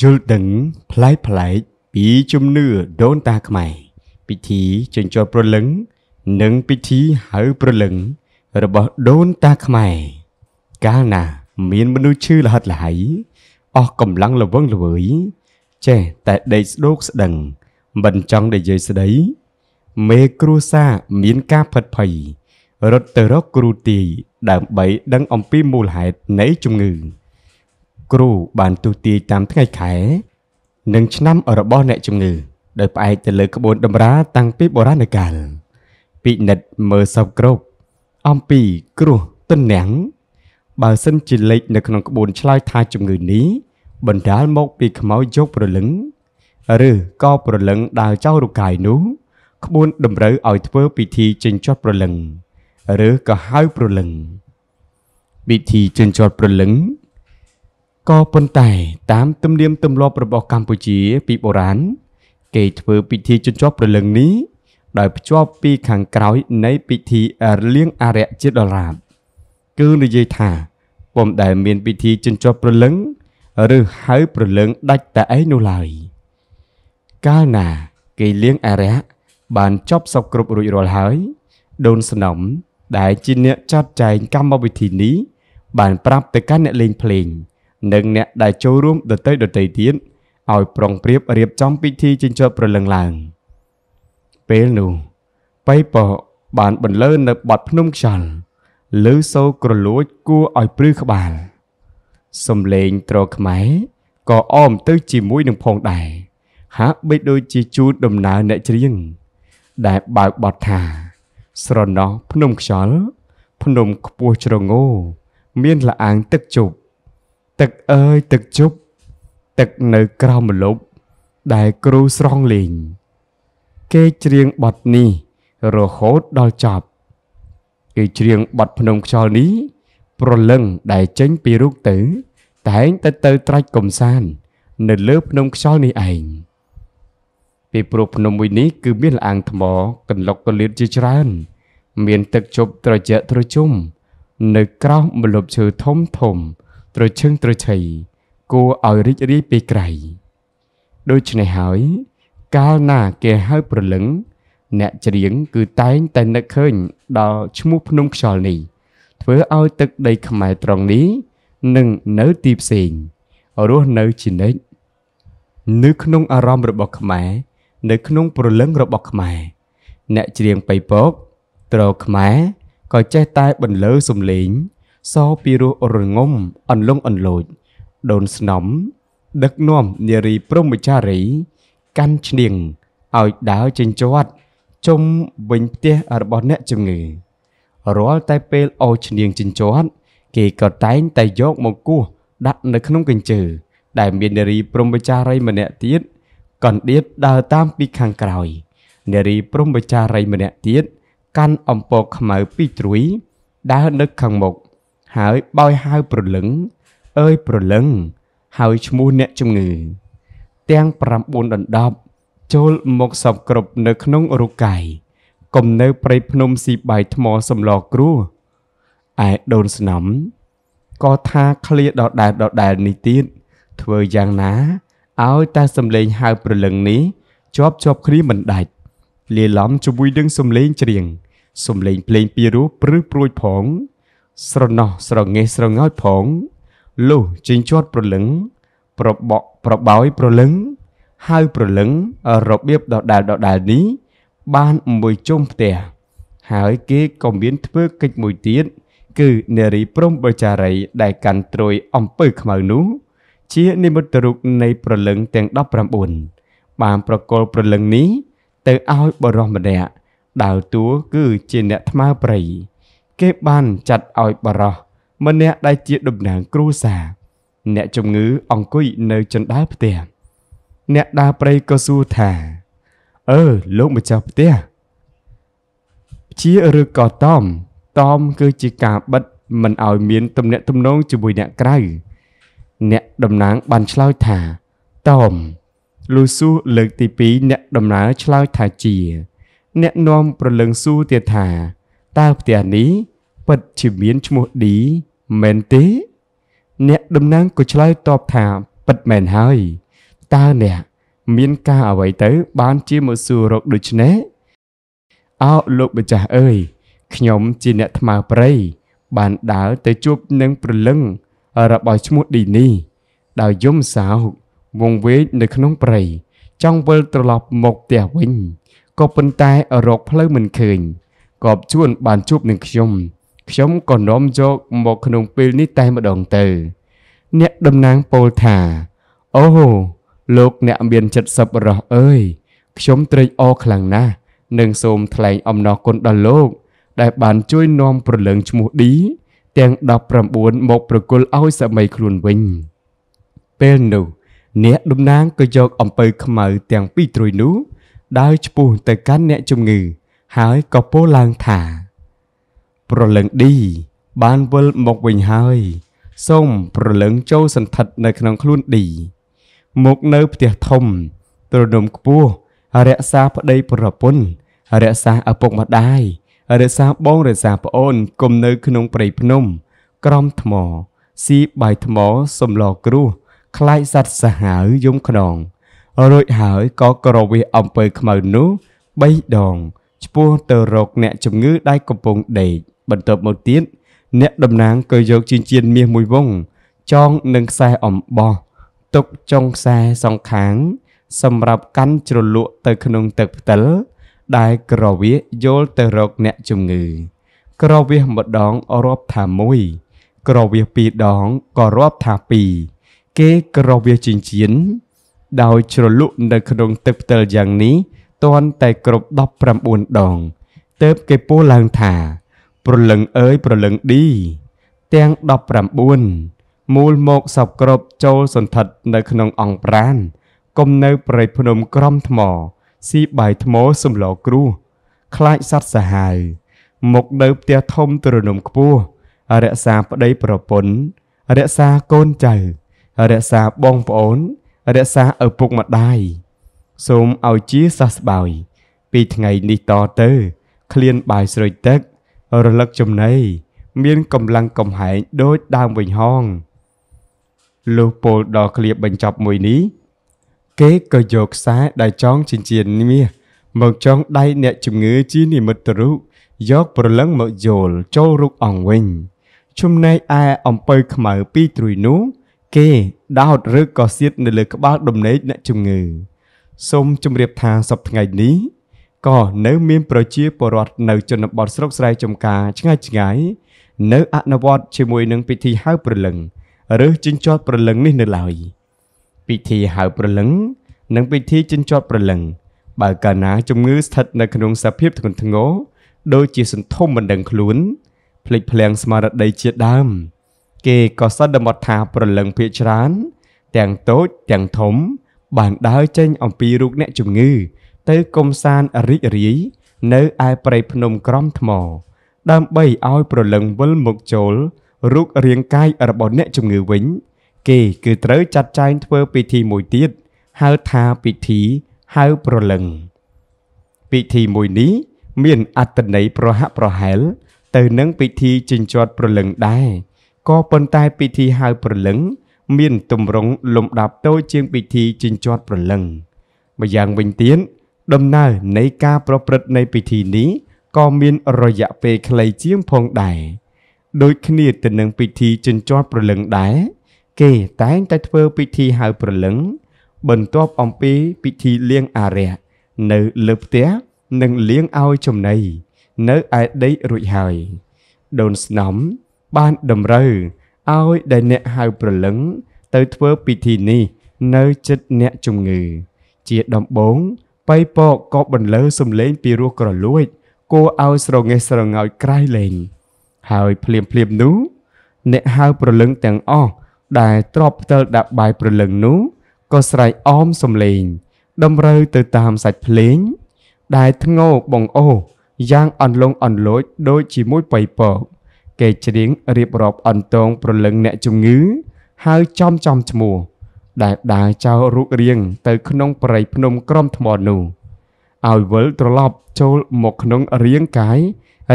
យល់ដឹងប្លែកប្លែកពីជំនឿដូនតាខ្មែរពិធីជញ្ជាត់ព្រលឹង និងពិធីហៅព្រលឹង របស់ដូនតាខ្មែរកាលណា មានមនុស្សឈឺលហិតលហៃអស់កម្លាំងល្វឹងល្វើយចេះតែដេកស្ដោកស្ដឹងមិនចង់និយាយស្ដី មេគ្រួសារមានការផិតភ័យរត់ទៅរកគ្រូទាយដើម្បីដឹង អំពីមូលហេតុនៃជំងឺគ្រូបានទូទាយតាមថ្ងៃខែនិងឆ្នាំរបស់អ្នកជំងឺដោយផ្អែកទៅលើក្បួនតម្រាតាំងពីបុរាណកាលពិនិត្យមើលសពគ្រប់អំពីគ្រោះតំណាំងបើសិនជាលេខនៅក្នុងក្បួនឆ្លើយថាជំងឺនេះបណ្ដាលមកពីខ្មោចយកប្រលឹងឬក៏ប្រលឹងដើរចោលរូបកាយនោះ ក្បួនតម្រូវឲ្យធ្វើពិធីចិញ្ចត់ប្រលឹងឬក៏ហៅប្រលឹងពិធីចិញ្ចត់ប្រលឹងក៏ប៉ុន្តែតាមទំនៀមទម្លាប់របស់កម្ពុជាពីបុរាណគេធ្វើពិធីជញ្ជាប់ព្រលឹងនេះដោយភ្ជាប់ពីខាងក្រោយនៃពិធីលៀងអារក្សជាដរាបគឺនិយាយថាពុំដែលមានពិធីជញ្ជាប់ព្រលឹងឬហៅព្រលឹងដាច់តែឯងនោះឡើយកាលណាគេលៀងអារក្សបានចប់សពគ្រប់រួចរាល់ហើយ ដូនស្នំដែលជាអ្នកចាត់ចែងកម្មវិធីនេះ បានប្រាប់ទៅកាន់អ្នកលេងភ្លេងនិងអ្នកដែលចូលរួមដតីដតីទៀតឲ្យប្រុងប្រៀបរៀបចំពិធីចិញ្ចើមប្រលឹងឡើងពេលនោះបៃពកបានបន្លឺនៅបាត់ភ្នំខ្យល់ឮសូរក្រលួចគួរឲ្យព្រឺក្បាល សំឡេងត្រខ្មែរក៏អមទៅជាមួយនឹងផងដែរហាក់បីដូចជាជូនដំណើរអ្នកច្រៀងដែលបើកបទថា ស្រណោះភ្នំខ្យល់ភ្នំខ្ពស់ជ្រងោមានលអាងទឹកជប់ទឹកអើយទឹកជប់ទឹកនៅក្រោមម្លប់ដែលគ្រូស្រង់លេងគេច្រៀងបទនេះរហូតដល់ចប់គេច្រៀងបទភ្នំខ្យល់នេះ ប្រលឹងដែលចេញពីរូបទៅ តែងតែទៅត្រាច់កំសាន្តនៅលើភ្នំខ្យល់នេះឯងពីព្រោះភ្នំមួយនេះគឺមានល្អាងថ្មកន្លុកកលៀតជាច្រើន មានទឹកជប់ត្រជាក់ត្រជុំនៅក្រោមម្លប់ឈើធំធំធំត្រឈឹងត្រឈៃគួរឲ្យរីករាយពេលក្រៃដូច្នេះហើយកាលណាគេហៅព្រលឹង អ្នកច្រៀង គឺតែងតែនឹកឃើញ ដល់ឈ្មោះភ្នំខ្យល់នេះធ្វើឲ្យទឹកដីខ្មែរត្រង់នេះនឹងនៅទីផ្សេងរស់នៅជានិច្ចនៅក្នុងអារម្មណ៍របស់ខ្មែរ នៅក្នុងព្រលឹងរបស់ខ្មែរ អ្នកច្រៀងបៃពកត្រខ្មែរក៏ចេះតែបន្លឺសំឡេងសោពីរោះរងំអន្លង់អន្លោចដូនស្នំ ដឹកនាំនារីព្រមចារី កាន់ឈ្នៀងឲ្យដើរចិញ្ចាត់ជុំវិញផ្ទះរបស់អ្នកជំងឺរាល់តែពេលអោឈ្នៀងចិញ្ចាត់គេក៏តែងតែយកមកគោះដាក់នៅក្នុងកញ្ជើដែលមាននារីព្រមចារីម្នាក់ទៀតកណ្ដៀតដើរតាមពីខាងក្រោយនារីព្រមចារីម្នាក់ទៀតកាន់អំពកខ្មៅពីរទ្រួយដើរនៅខាងមុខហើយបោយហៅប្រលឹងអើយប្រលឹងហើយឈ្មោះអ្នកជំងឺ ទាំង9ដណ្ដប់ចូលមកសពគ្រប់នៅក្នុងរូបកាយគំនៅព្រៃភ្នំស៊ីបាយថ្មសំឡគ្រោះឯដូនស្នំក៏ថាឃ្លាដដែលដដែលនេះទៀតធ្វើយ៉ាងណាឲ្យតែសំលេងហៅប្រលឹងនេះជាប់ជាប់គ្នាមិនដាច់លាឡំជាមួយនឹងសំលេងច្រៀងសំលេងភ្លេងពីរោះព្រឹសព្រួយផងស្រណោះស្រងេះស្រងោចផងលុះជិញជាត់ប្រលឹង ប្របក់ប្របោយប្រលឹង ហើយប្រលឹងរបៀបដដែលដដែលនេះបានមួយជុំផ្ទះហើយគេក៏មានធ្វើកិច្ចមួយទៀតគឺនារីព្រំបចារីដែលកាន់ត្រួយអំពើខ្មៅនោះជានិមិត្តរូបនៃប្រលឹងទាំង19បានប្រកល់ប្រលឹងនេះទៅឲ្យបរោះម្នាក់ដើរតួគឺជាអ្នកថ្មើរព្រៃគេបានចាត់ឲ្យបរោះម្នាក់ដែលជាតំណាង គ្រួសារអ្នកជំងឺអង្គុយនៅចន្ដាលផ្ទះអ្នកដើរព្រៃក៏សួរថាអឺលោកម្ចាស់ផ្ទះជាឬក៏តอมតอมគឺជាការបិទមិនឲ្យមានទំនាក់ទំនងជាមួយអ្នកក្រៅអ្នកតំណាងបានឆ្លើយថាតอมលូស៊ូលើកទី2អ្នកដំណើរឆ្លើយថាជា អ្នកនាំប្រលឹងស៊ូទៀតថាតើផ្ទះនេះពិតជាមានឈ្មោះឌីមែនទេអ្នកតំណាងក៏ឆ្លើយតបថាពិតមែនហើយតើអ្នក មានការអ្វីទៅ បានជាមកសួររកដូច្នេះអោលោកម្ចាស់អើយខ្ញុំជាអ្នកថ្មើព្រៃបានដើរទៅជួបនឹងព្រលឹងរបស់ឈ្មោះឌីនេះដោយយំសោកវង្វេងនៅក្នុងព្រៃចង់វិលត្រឡប់មកផ្ទះវិញក៏ប៉ុន្តែរកផ្លូវមិនឃើញក៏ជួនបានជួបនឹងខ្ញុំ ខ្ញុំក៏នាំយកមកក្នុងពេលនេះតែម្ដងទៅ អ្នកតំណាងពោលថាអូលោកអ្នកមានចិត្តសប្បុរសអើយខ្ញុំត្រេកអរខ្លាំងណាស់និងសូមថ្លែងអំណរគុណដល់លោកដែលបានជួយនាំប្រលឹងឈ្មោះឌីទាំង19មកប្រគល់ឲ្យសម័យខ្លួនវិញពេលនោះអ្នកតំណាងក៏យកអំពើខ្មៅទាំងពីរត្រួយនោះដើរឆ្ពោះទៅកាន់អ្នកជំងឺហើយក៏ពោលឡើងថា ប្រលឹងឌីបានវិលមកវិញហើយ សូមប្រលឹងចូលសន្ធិដ្ឋនៅក្នុងខ្លួនឌីមកនៅផ្ទះធំទ្រនំខ្ពស់រក្សាប្តីប្រពន្ធរក្សាឪពុកម្ដាយរក្សាបងរក្សាប្អូនគំនៅ ក្នុងព្រៃភ្នំក្រំថ្មស៊ីបាយថ្មសំឡគ្រោះ ខ្លាចសត្វសាហាវយំខ្នងរួចហើយក៏ក្រវេះអំពើខ្មៅនោះ3ដងឆ្ពោះទៅរកអ្នកជំងឺដែលកំពុងដេកបន្ទាប់មកទៀតអ្នកតំណាងក៏យកចិញ្ចៀនមាសមួយវង ចងនឹងខ្សែអំបោះទុកចុងខ្សែសងខាងសម្រាប់កាន់ជ្រលក់ទៅក្នុងទឹកផ្តិលដែលក្រវាសយោលទៅរកអ្នកជំងឺក្រវាសម្ដងរាប់ថាមួយ ក្រវាសពីរដងក៏រាប់ថាពីរគេក្រវាសចិញ្ចៀនដោយជ្រលក់នៅក្នុងទឹកផ្តិលយ៉ាងនេះទាន់តែគ្រប់19ដងទើបគេពោលឡើងថាប្រលឹងអើយប្រលឹងឌីទាំង19មូលមកសពគ្រប់ចូលសន្ធិដ្ឋនៅក្នុងអង្គប្រានគុំនៅប្រៃភ្នំក្រំថ្មស៊ីបាយថ្មសំឡោគ្រោះខ្លាចសត្វសាហាវមកនៅផ្ទះធំទ្រនំខ្ពស់រក្សាប្តីប្រពន្ធរក្សាកូនចៅរក្សាបងប្អូនរក្សាឪពុកម្ដាយសូមឲ្យជាសះស្បើយ ពីថ្ងៃនេះតទៅក្លៀនបាយស្រោចទឹករលឹកចំណីមានកម្លាំងកំហែងដូចដើមវិញហងលុះពោលដល់ឃ្លាបបញ្ចប់មួយនេះគេក៏យកខ្សែដែលចងចិញ្ចៀនមាសមកចងដៃអ្នកជំងឺជានិមិត្តរូបយកប្រលឹងមកយោលចូលរុកអង្គវិញចំណែកឯអំពើខ្មៅពីរទ្រុយនោះគេដោតឬក៏សៀតនៅលើក្បាលដំណេកអ្នកជំងឺសូមជម្រាបថាសប្តាហ៍នេះ ក៏នៅមានប្រជាពលរដ្ឋនៅជនបទស្រុកស្រែចំការឆ្ងាយឆ្ងាយនៅអនុវត្តជាមួយនឹងពិធីហៅព្រលឹងឬជញ្ជាត់ព្រលឹងនេះនៅឡើយពិធីហៅព្រលឹង និងពិធីជញ្ជាត់ព្រលឹង បើកាលណាជំងឺស្ថិតនៅក្នុងសភាពធ្ងន់ធ្ងរដូចជាសន្ធមមិនដឹងខ្លួនភ្លេចភ្លាំងស្មារតីជាដើមគេក៏សន្មតថាព្រលឹងភាកច្រើនទាំងតូចទាំងធំបានដើរចេញអំពីរូបអ្នកជំងឺ ទៅកំសាន្តរីករាយនៅឯព្រៃភ្នំក្រំថ្ម ដើម្បីឲ្យប្រលឹងវិលមកចូលរូបរាងកាយរបស់អ្នកជំងឺវិញ គេគឺត្រូវចាត់ចែងធ្វើពិធីមួយទៀតហៅថាពិធីហៅប្រលឹងពិធីមួយនេះមានអត្តន័យប្រហាក់ប្រហែល ទៅនឹងពិធីជញ្ជាត់ប្រលឹងដែរក៏ប៉ុន្តែពិធីហៅប្រលឹងមានទម្រង់លំដាប់តូចជាងពិធីជញ្ជាត់ព្រលឹងម្យ៉ាងវិញទៀតដំណើរនៃការប្រព្រឹត្តនៃពិធីនេះក៏មានរយៈពេលខ្លីជាងផងដែរដូចគ្នាទៅនឹងពិធីជញ្ជាត់ព្រលឹងដែរគេតែងតែធ្វើពិធីហៅព្រលឹង បន្ទាប់អំពីពិធីលៀងអារៈនៅលើផ្ទះនិងលៀងឲ្យចំណីនៅឯដីរួចហើយ ដូនស្នំបានតម្រូវឲ្យដែលអ្នកហៅព្រលឹង ទៅធ្វើពិធីនេះនៅចិត្តអ្នកជំងឺ ជាដំបូងបៃពកក៏បន្លឺសំឡេងពីរោះក្រលួចគួរឲ្យស្រងេះស្រងោចក្រៃលែងហើយភ្លាមភ្លាមនោះ អ្នកហៅព្រលឹងទាំងអស់ដែលទ្របផ្ទិលដាក់បាយព្រលឹងនោះក៏ស្រែកអមសំឡេងតម្រូវទៅតាមសាច់ភ្លេងដែលធ្ងោបងអូយ៉ាងអន្លង់អន្លូចដូចជាមួយបៃពកគេច្រៀងរៀបរាប់អន្ទងប្រលឹងអ្នកជំងឺ ហើយចំចំឈ្មោះដែលដើរចោលរូបរាងទៅក្នុងព្រៃភ្នំក្រំថ្មនោះឲ្យវិលត្រឡប់ចូលមកក្នុងរាងកាយ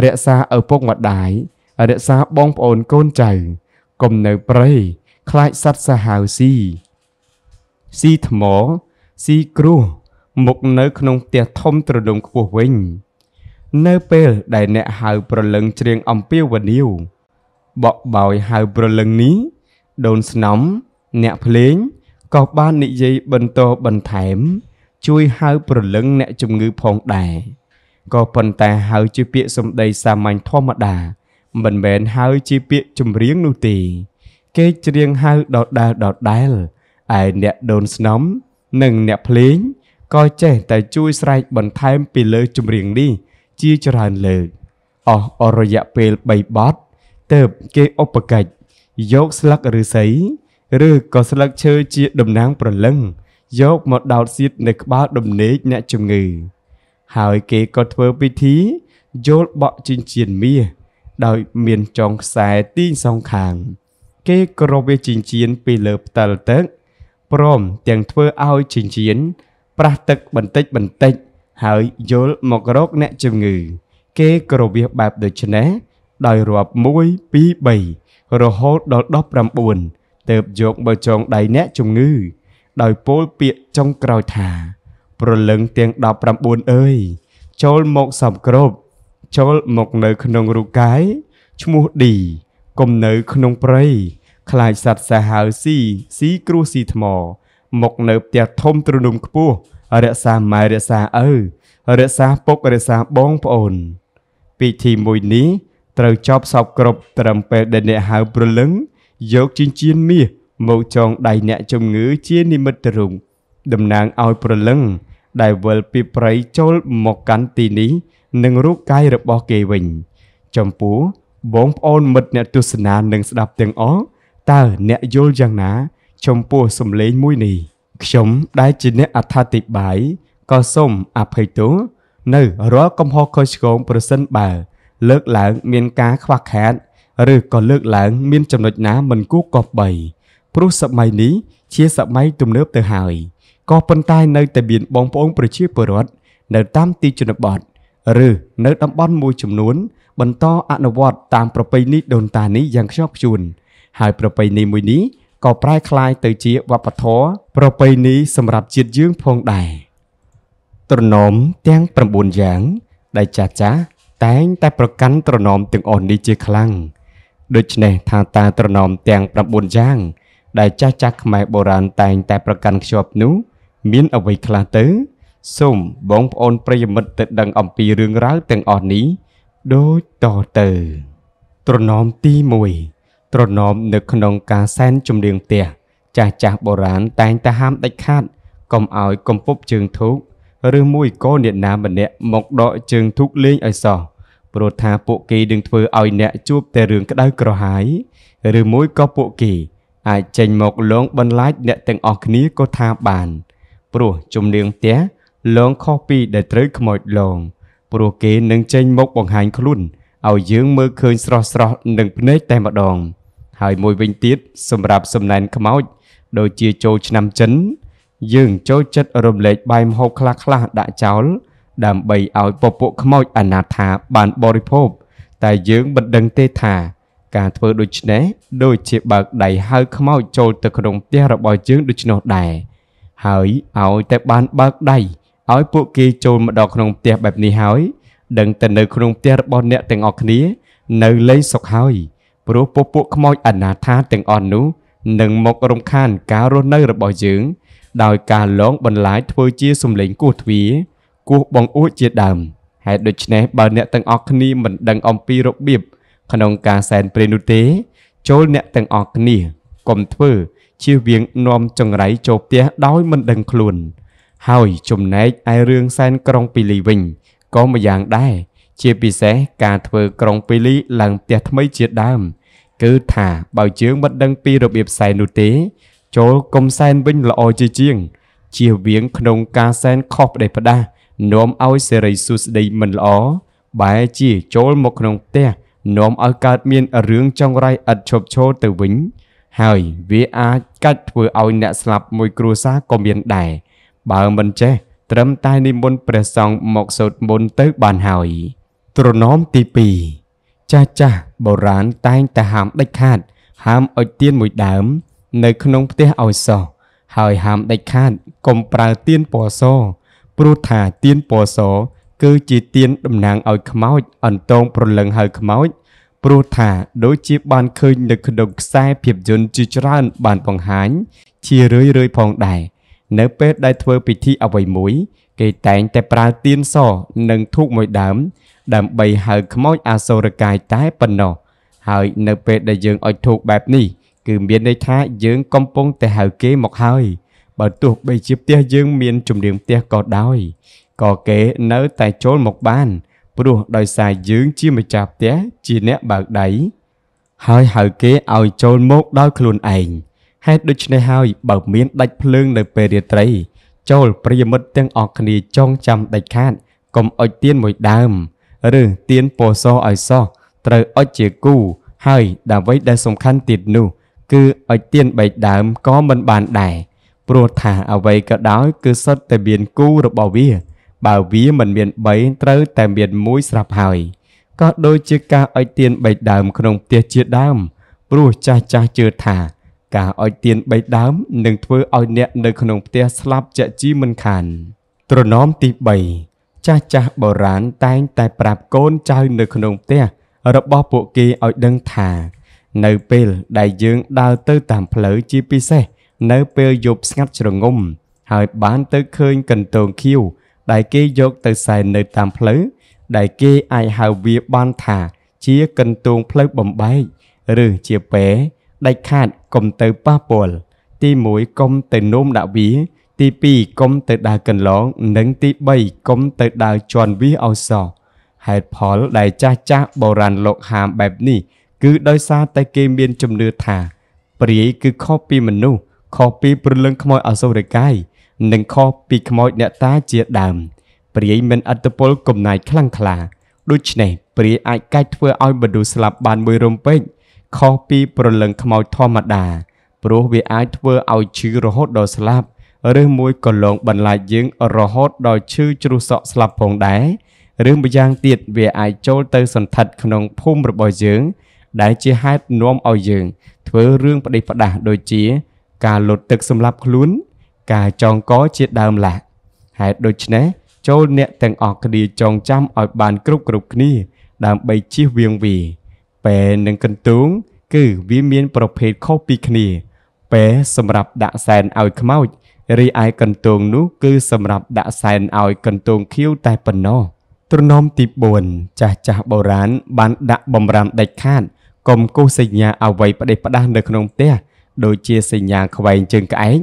រក្សាឪពុកម្ដាយរក្សាបងប្អូនកូនចៅកុំនៅព្រៃខ្លាចសត្វសាហាវស៊ីស៊ីថ្មស៊ីគ្រោះមកនៅក្នុងផ្ទះធំត្រដុំខ្ពស់វិញនៅពេលដែលអ្នកហៅប្រលឹងច្រៀងអំពាវនាវបក់បោយហៅប្រលឹងនេះដូនស្នំ អ្នកភ្លេងក៏បាននិយាយបន្តបន្ថែមជួយហៅប្រលឹងអ្នកជំងឺផងដែរក៏ប៉ុន្តែហៅជាពាក្យសម្ដីសាមញ្ញធម្មតាមិនមែនហៅជាពាក្យចម្រៀងនោះទេគេច្រៀងហៅដដែលដដែលឯអ្នកដូនស្នំ និងអ្នកភ្លេងក៏ចេះតែជួយស្រែកបន្ថែមពីលើចម្រៀងនេះជាច្រើនលើកអស់អររយៈពេល3បត់ទើបគេឧបកិច្ចយកស្លឹកឫស្សី ឬក៏ស្លឹកឈើជាតំណាង ប្រលឹងយកមកដោតសៀតនៅក្បាលដំណេកអ្នកជំងឺហើយគេក៏ធ្វើពិធីយល់បក់ចិញ្ចៀនមាសដោយមានចងខ្សែទីងសងខាង គេក៏រកវាចិញ្ចៀនពីលើផ្តិលទឹកព្រមទាំងធ្វើឲ្យចិញ្ចៀនប្រះទឹកបន្តិចបន្តិចហើយយល់មករកអ្នកជំងឺគេគ្រវាសបែបដូចនេះដោយរាប់1 2 3រហូតដល់19ទើបយកបើចងដៃអ្នកជំងឺដោយពោលពាក្យចុងក្រោយថា ប្រលឹងទាំង19អើយចូលមកសំគ្រប់ចូលមកនៅក្នុងរូបកាយឈ្មោះឌីគុំនៅក្នុងព្រៃខ្លាចសត្វសាហាវស៊ីស៊ីគ្រោះស៊ីថ្មមកនៅផ្ទះធំទ្រនុំខ្ពស់រក្សាម៉ែរក្សាឪរក្សាពុករក្សាបងប្អូនពិធីមួយនេះត្រូវចប់សពគ្រប់ត្រឹមពេលដែលអ្នកហៅព្រលឹង យកចិញ្ចៀនមាសមកចងដៃអ្នកជំងឺជានិមិត្តរូបតំណាងឲ្យព្រលឹង ដែលវិលពីព្រៃចូលមកកាន់ទីនេះនឹងរូបកាយរបស់គេវិញ ចំពោះបងប្អូនមិត្តអ្នកទស្សនានិងស្ដាប់ទាំងអស់តើអ្នកយល់យ៉ាងណាចំពោះសំឡេងមួយនេះខ្ញុំដែលជាអ្នកអត្ថាធិប្បាយក៏សូមអភ័យទោសនៅ រាល់កំហុសខុសឆ្គងប្រសិនបើលើកឡើងមានការ ខ្វះខាតឬក៏លើកឡើង មានចំណុចណាមិនគួរគប្បី ព្រោះសម័យនេះជាសម័យទំនើបទៅហើយក៏ប៉ុន្តែ នៅតែមានបងប្អូនប្រជាពលរដ្ឋនៅ តាមទីជនបទឬនៅតំបន់មួយចំនួន បន្តអនុវត្តតាមប្រពៃណីដូនតានេះយ៉ាងខ្ជាប់ខ្ជួន ហើយប្រពៃណីមួយនេះក៏ប្រែក្លាយទៅជាវប្បធម៌ប្រពៃណីសម្រាប់ជាតិយើងផងដែរត្រណមទាំង9យ៉ាង ដែលចាស់ចាស់តែងតែប្រកាន់ត្រណមទាំងអស់នេះជាខ្លាំងដូច្នេះថាតាត្រណមទាំង9យ៉ាង ដែលចាស់ចាស់ខ្មែរបុរាណតែងតែប្រកាន់ខ្ជាប់នោះ មានអ្វីខ្លះទៅសូមបងប្អូនប្រិយមិត្តទៅដឹងអំពីរឿងរ៉ាវទាំងអស់នេះ ដូចតទៅ ត្រណមទី1ត្រណមនៅក្នុងការសែនចម្រៀងផ្ទះចាស់ចាស់បុរាណតែងតែហាមដាច់ខាតកុំឲ្យកំពប់ជើងធូកឬមួយកោអ្នកណាម្នាក់មកដកជើងធូកលេងឲ្យសោះព្រោះថាពួកគេនឹងធ្វើឲ្យអ្នកជួបតែរឿងក្តៅក្រហាយឬមួយក៏ពួកគេអាចចេញមកលងបន្លាចអ្នកទាំងអស់គ្នាក៏ថាបាន ព្រោះជំនៀងផ្ទះលងខុសពីដែលត្រូវខ្មោចលងព្រោះគេនឹងចេញមកបង្ហាញខ្លួនឲ្យយើងមើលឃើញស្រស់ស្រស់នឹងភ្នែកតែម្ដង។ហើយមួយវិញទៀតសម្រាប់សំណែនខ្មោច ដូចជាចូលឆ្នាំចិនយើងចូលចិត្តរំលែកបាយម្ហូបខ្លះៗដាក់ចោល ដើម្បីឲ្យពពួកខ្មោចអនាថាបានបរិភោគតែយើងមិនដឹងទេថាការធ្វើដូច្នេះដូចជាបើកដៃហៅខ្មោចចូលទៅក្នុងផ្ទះរបស់យើងដូច្នោះដែរហើយឲ្យតែបានបើកដៃឲ្យពួកគេចូលមកដល់ក្នុងផ្ទះបែបនេះហើយដឹងតែនៅ ក្នុងផ្ទះរបស់អ្នកទាំងអស់គ្នា នៅលេងសុខហើយព្រោះពពួកខ្មោចអនាថាទាំងអស់នោះនឹងមករំខានការរស់នៅរបស់យើង ដោយការលងបន្លាចធ្វើជាសម្លេងគោះទ្វារគោះបង្អួចជាដើមហេតុដូច្នេះបើអ្នកទាំងអស់គ្នាមិនដឹងអំពីរបៀបក្នុងការសែនព្រេននោះទេ ចូលអ្នកទាំងអស់គ្នាកុំធ្វើជៀសវាងនាំចង្រៃចូលផ្ទះដោយមិនដឹងខ្លួន ហើយចំណែកឯរឿងសែនក្រុងពីលីវិញក៏ម្យ៉ាងដែរជាពិសេសការធ្វើក្រុងពេលីឡើងផ្ទះថ្មីជាដើម គឺថាបើជើងមិនដឹងពីរបៀបសែននោះទេ ចូលកុំសែនវិញល្អជាជាងជាវៀងក្នុងការសែនខុសប្តេផ្ដាស់នាំឲ្យសេរីសុស្ដីមិនល្អបែជាចូលមកក្នុងផ្ទះនាំឲ្យកើតមានរឿងចង្រៃឥតឈប់ឈរទៅវិញ ហើយវាអាចកាច់ធ្វើឲ្យអ្នកស្លាប់មួយគ្រួសារក៏មានដែរបើមិនចេះត្រឹមតែនិមន្តព្រះសង្ឃមកសូត្រមន្តទៅបានហើយត្រណមទី2ចាស់ចាស់បុរាណតែងតែហាមដាច់ខាត ហាមអុជទៀនមួយដើម នៅក្នុងផ្ទះឲ្យសោះហើយហាមដាច់ខាតកុំប្រើទៀនពណ៌សព្រោះថាទៀនពណ៌សគឺជាទៀនតំណាងឲ្យខ្មោចអន្តងប្រលឹងហើយខ្មោចព្រោះថាដូចជាបានឃើញនៅក្នុងខ្សែភាពយន្តជាច្រើនបានបង្ហាញ ជារឿយរឿយផងដែរនៅពេលដែលធ្វើពិធីអ្វីមួយ គេតែងតែប្រើទៀនស និងធូបមួយដើមដើម្បីហៅ ខ្មោចអសូរកាយតែប៉ុណ្ណោះ ហើយនៅពេលដែលយើងអុជធូបបែបនេះគឺមានន័យថាយើងកំពុងតែហៅគេមកហើយ បើទោះបីជាផ្ទះយើងមានជំនឿផ្ទះក៏ដោយក៏គេនៅ តែចូលមកបាន ព្រោះដោយសារយើងជាម្ចាស់ផ្ទះជាអ្នកបើកដៃហើយហៅគេឲ្យចូលមកដោយខ្លួនឯងហេតុដូច្នេះហើយបើមានដាច់ភ្លើងនៅពេលរាត្រី ចូលប្រិយមិត្តទាំងអស់គ្នាចងចាំដាច់ខាតកុំអុជទៀនមួយដើមឬទៀនពណ៌សឲ្យសោះត្រូវអុជជាគូហើយអ្វីដែលសំខាន់ទៀតនោះគឺអុជទៀនបែកដើមក៏មិនបានដែរព្រោះថាអ្វីក៏ដោយគឺសុទ្ធតែមានគូរបស់វា បើវាមិនមាន3ត្រូវតែមានមួយស្រាប់ហើយក៏ដូចជាការអុជទៀនបែកដើមក្នុងផ្ទះជាដើម ព្រោះចាស់ចាស់ជឿថា ការអុជទៀនបីដើមនឹងធ្វើឲ្យអ្នកនៅក្នុងផ្ទះស្លាប់ជាជីមិនខាន ត្រណមទី3ចាស់ចាស់បុរាណតែងតែប្រាប់កូនចៅនៅក្នុងផ្ទះរបស់ពួកគេឲ្យដឹងថានៅពេលដែលយើងដើរទៅតាមផ្លូវជាពិសេសនៅពេលយប់ស្ងាត់ជ្រងំហើយបានទៅឃើញកន្ទោងខៀវដែលគេយកទៅសែននៅតាមផ្លូវដែលគេអាចហៅវាបានថា ជាកន្ទោងផ្លូវបំបែកឬជាពែដាច់ខាតកុំទៅប៉ះពាល់ទី1កុំទៅនោមដាក់វាទី2កុំទៅដើរកន្លង និងទី3កុំទៅដើរជន់វាឲ្យសោះហេតុផលដែលចាស់ចាស់បុរាណលោកហាមបែបនេះ គឺដោយសារតែគេមានជំនឿថា ព្រាយគឺខុសពីមនុស្សខុសពីព្រលឹងខ្មោចអសុរកាយនិងខុសពីខ្មោចអ្នកតាជាដើមព្រាយមានអត្តពលគំណាយខ្លាំងក្លាដូច្នេះព្រាយអាចកាច់ធ្វើឲ្យមនុស្សស្លាប់បានមួយរំពេចខុសពីព្រលឹងខ្មោចធម្មតាព្រោះវាអាចធ្វើឲ្យឈឺរហូតដល់ស្លាប់ឬមួយក៏លងបន្លាចយើងរហូតដល់ឈឺជ្រុះសក់ស្លាប់ផងដែរឬម្យ៉ាងទៀតវាអាចចូលទៅសន្ធិដ្ឋក្នុងភូមិរបស់យើង ដែលជាហេតុនាំឲ្យយើងធ្វើរឿងផ្ដេសផ្ដាសដូចជាការលុតទឹកសម្លាប់ខ្លួន ការចងកជាដើមឡាហេតុដូច្នេះចូលអ្នកទាំងអស់គ្នាចងចាំឲ្យបានគ្រប់គ្រប់គ្នាដើម្បីជៀសវាងវាពេនិងកន្ទូង គឺវាមានប្រភេទខុសពីគ្នាពេសម្រាប់ដាក់សែនឲ្យខ្មោចរីឯកន្ទោងនោះគឺសម្រាប់ដាក់សែនឲ្យកន្ទោងខៀវតែប៉ុណ្ណោះត្រណមទី4ចាស់ចាស់បុរាណបានដាក់បំរាមដេចខាតកុំគូសសញ្ញាអ្វីផ្ដេសផ្ដាស់នៅក្នុងផ្ទះដូចជាសញ្ញាខ្វែងជើងក្អែក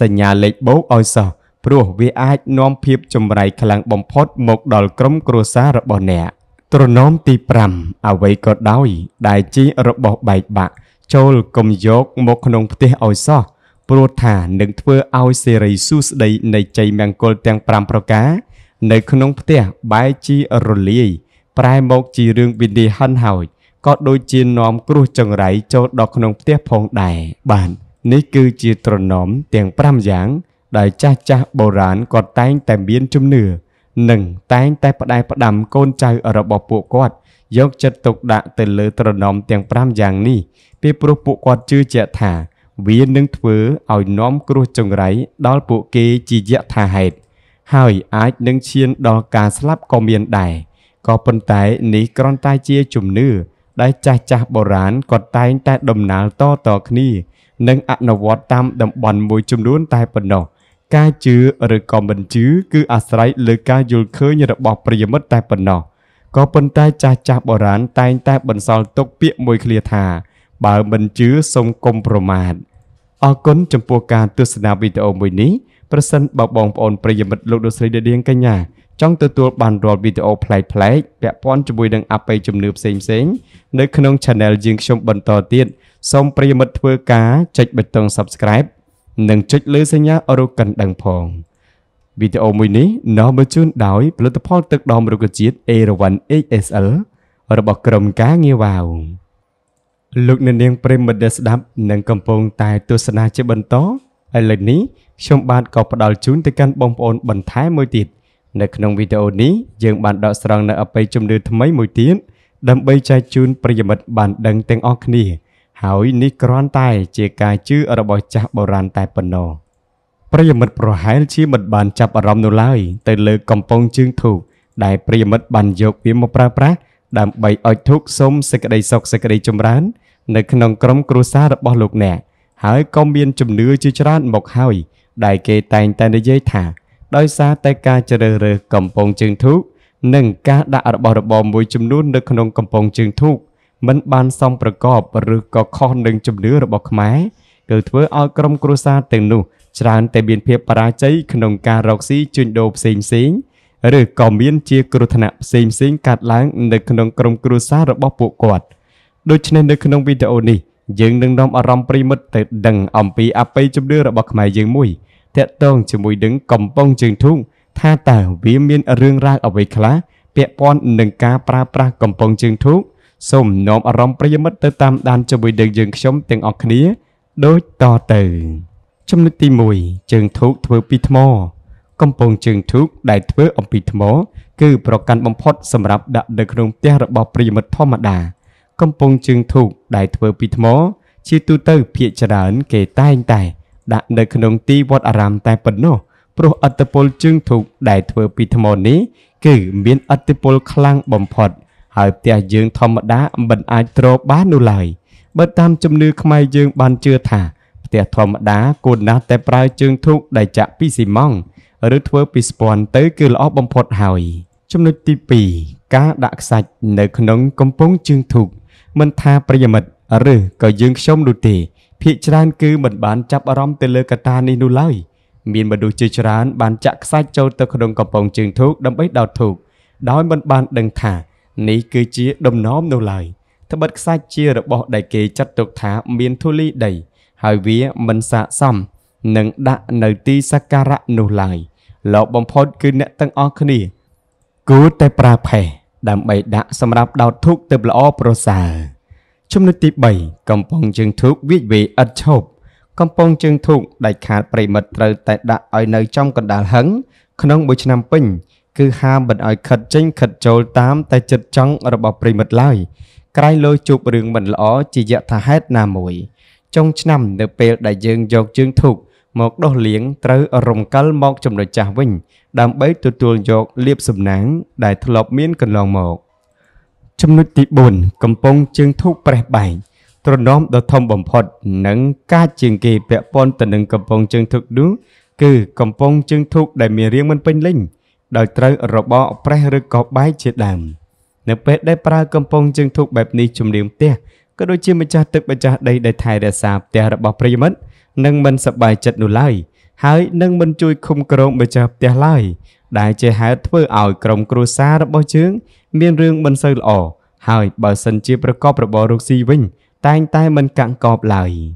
សញ្ញាលេខបូកឲ្យសោះព្រោះវាអាចនាំភាពចម្រៃខ្លាំងបំផុតមកដល់ក្រុមគ្រួសាររបស់អ្នកត្រណមទី5អ្វីក៏ដោយដែលជារបស់បែកបាក់ចូលកុំយកមកក្នុងផ្ទះឲ្យសោះព្រោះថានឹងធ្វើឲ្យសេរីសួស្តីនៃចៃមង្គលទាំង5ប្រការនៅក្នុងផ្ទះបែជារលាយប្រែមកជារឿងវិនិហិនហើយក៏ដូចជានាំគ្រោះចង្រៃចូលដល់ក្នុងផ្ទះផងដែរបាទនេះគឺជាត្រណមទាំង5យ៉ាង ដែលចាស់ចាស់បុរាណក៏តែងតែមានជំនឿនិងតែងតែផ្ដែផ្ដាំកូនចៅរបស់ពួកគាត់យកចិត្តទុកដាក់ទៅលើត្រណមទាំង5យ៉ាងនេះពីព្រោះពួកគាត់ជឿជាក់ថាវានឹងធ្វើឲ្យនាំគ្រោះចង្រៃដល់ពួកគេជាយថាហេតុហើយអាចនឹងឈាន ដល់ការស្លាប់ក៏មានដែរក៏ប៉ុន្តែនេះគ្រាន់តែជាជំនឿដែលចាស់ចាស់បុរាណក៏តែងតែដំណាលតតគ្នានិងអនុវត្តតាម តំបន់មួយចំនួនតែប៉ុណ្ណោះការជឿឬក៏មិនជឿគឺអាស្រ័យលើការយល់ឃើញរបស់ប្រិយមិត្តតែប៉ុណ្ណោះក៏ប៉ុន្តែចាស់ចាស់បុរាណតែងតែបន្សល់ទុកពាក្យមួយឃ្លាថាបើមិនជឿសូមកុំប្រមាថអរគុណចំពោះការទស្សនាវីដេអូមួយនេះប្រសិនបើបងប្អូនប្រិយមិត្តលោកលោកស្រីអ្នកនាងកញ្ញាចង់ទទួលបានរាល់វីដេអូប្លែកៗពាក់ព័ន្ធជាមួយនឹងអបិយជំនឿផ្សេងៗនៅក្នុង Channel យើងខ្ញុំបន្តទៀតសូមប្រិយមិត្តធ្វើការចុចប៊ូតុង Subscribe និងចុចលើសញ្ញារូបកណ្ដឹងផងវីដេអូមួយនេះនាំមកជូនដោយផលិតផលទឹកដមរុក្ខជាតិ Erawan XSL របស់ក្រុមការងារវ៉ាវលោកអ្នកនាងប្រិមត្តដែលស្ដាប់និងកំពុងតែទស្សនាជាបន្តឥឡូវនេះខ្ញុំបាទក៏ផ្ដល់ជូនទៅកាន់បងប្អូន បន្ថែមមួយទៀតនៅក្នុងវីដេអូនេះយើង បានដកស្រង់នៅអបិយជំនឿថ្មីមួយទៀតដើម្បីចែកជូនប្រិយមិត្តបានដឹងទាំងអស់គ្នាហើយនេះគ្រាន់តែជាការជឿរបស់ចាស់បុរាណតែប៉ុណ្ណោះប្រិយមិត្តប្រហែលជាមិនបានចាប់អារម្មណ៍នោះឡើយ ទៅលើកំពង់ជើងធូបដែលប្រិយមិត្តបានយកវាមកប្រើប្រាស់ដើម្បីឲ្យទុកសុំសេចក្តីសុខសេចក្តីចម្រើន នៅក្នុងក្រុមគ្រួសាររបស់លោកអ្នក ហើយក៏មានជំនឿជាច្រើនមកហើយដែលគេតែងតែនិយាយថា ដោយសារតែការជ្រើសរើសកំពង់ជើងធូបនិងការដាក់របស់របរមួយចំនួននៅក្នុងកំពង់ជើងធូបមិនបានសមប្រកបឬក៏ខុសនឹងជំនឿរបស់ខ្មែរគឺធ្វើឲ្យក្រុមគ្រួសារទាំងនោះច្រើនតែមានភាពបរាជ័យក្នុងការរកស៊ីជួញដូរផ្សេងៗឬក៏មានជាគ្រោះថ្នាក់ផ្សេងៗកើតឡើងនៅក្នុងក្រុមគ្រួសាររបស់ពួកគាត់ដូច្នេះនៅក្នុងវីដេអូនេះយើងនឹងនាំអារម្មណ៍ប្រិមិត្តទៅដឹងអំពីអបិយជំនឿរបស់ខ្មែរយើងមួយតាក់ទងជាមួយនឹងកំពង់ជើងធូងថាតើវាមានរឿងរ៉ាវអ្វីខ្លះពាក់ព័ន្ធនឹងការប្រើប្រាស់កំពង់ជើងធូងសូមនាំអារម្មណ៍ប្រិមិត្តទៅតាមដានជាមួយនឹងយើងខ្ញុំទាំងអស់គ្នាដូចតទៅចំណុចទី1ជើងធូកធ្វើពីថ្មកំពង់ជើងធូបដែលធ្វើអំពីថ្មគឺប្រកាន់បំផុតសម្រាប់ដាក់នៅក្នុងផ្ទះរបស់ប្រិមិត្តធម្មតា កំពង់ជើងធូបដែលធ្វើពីថ្មជាទូទៅភាកច្រើនគេតែងតែដាក់នៅក្នុងទីវត្តអារាមតែប៉ុណ្ណោះព្រោះអត្តពលជើងធូបដែលធ្វើពីថ្មនេះ គឺមានអត្តពលខ្លាំងបំផុតហើយផ្ទះយើងធម្មតាមិនអាចទ្របាននោះឡើយបើតាមជំនឿខ្មែរយើង បានជឿថាផ្ទះធម្មតាគួរណាស់តែប្រើជើងធូបដែលចាក់ពីស៊ីម៉ង់ឬធ្វើពីស្ពាន់ទៅគឺល្អបំផុតហើយ ចំណុចទី2ការដាក់ខ្សាច់នៅក្នុងកំពង់ជើងធូបមិនថាប្រិយមិត្តឬក៏យើងខ្ញុំនោះទេ ភាកច្រើនគឺមិនបានចាប់អារម្មណ៍ទៅលើកតានេះនោះឡើយមានមនុស្សជាច្រើនបានចាក់ខ្សាច់ចូលទៅក្នុងកំពង់ជើងធូបដើម្បីដោតធូបដោយមិនបានដឹងថា នេះគឺជាដំណោមនោះឡើយត្បិតខ្សាច់ជារបស់ដែលគេចាត់ទុកថាមានធូលីដី ហើយវាមិនស័កសមនឹងដាក់នៅទីសក្ការៈនោះឡើយ។លោកបំផុតគឺអ្នកទាំងអស់គ្នាគួរតែប្រើផេះដើម្បីដាក់សម្រាប់ដោតធូបទៅល្អប្រសើរចំណុចទី3កំប៉ុងជើងធូបវាយវេឥតឈប់កំប៉ុងជើងធូបដាច់ខាតប្រិមិត្តត្រូវតែដាក់ឲ្យនៅចំកណ្ដាលហឹងក្នុងមួយឆ្នាំពេញគឺហាមមិនឲ្យខិតចេញខិតចូលតាមតែចិត្តចង់របស់ប្រិមិត្តឡើយក្រៃលោជប់រឿងមិនល្អជាយថាហេតុណាមួយចុងឆ្នាំ នៅពេលដែលយើងយកជើងធូបមកដោះលាងត្រូវរំកិលមកចំណុចចាស់វិញ ដើម្បីទទួលយកលៀបសំណាង ដែលធ្លាប់មានកន្លងមកចំណុចទី4កំពង់ជើងធូបប្រេះបែកត្រណមដ៏ធំបំផុតនិងកាចជាងគេពាក់ព័ន្ធទៅនឹងកំពង់ជើងធូបនោះគឺកំពង់ជើងធូបដែលមានរាងមិនពេញលេញដោយត្រូវរបកប្រេះឬក៏បែកជាដើមនៅពេលដែលប្រើកំពង់ជើងធូបបែបនេះជំរាមផ្ទះក៏ដូចជាម្ចាស់ទឹកម្ចាស់ដីដែលថែរក្សាផ្ទះរបស់ប្រិយមិត្តនឹងមិនសប្បាយចិត្តនោះឡើយហើយនឹងមិនជួយឃុំក្រងម្ចាស់ផ្ទះឡើយដែលជាហេតុធ្វើឲ្យក្រុមគ្រួសាររបស់យើងមានរឿងមិនសូវល្អហើយបើសិនជាប្រកបរបររកស៊ីវិញតែងតែមិនកាក់កបឡើយ។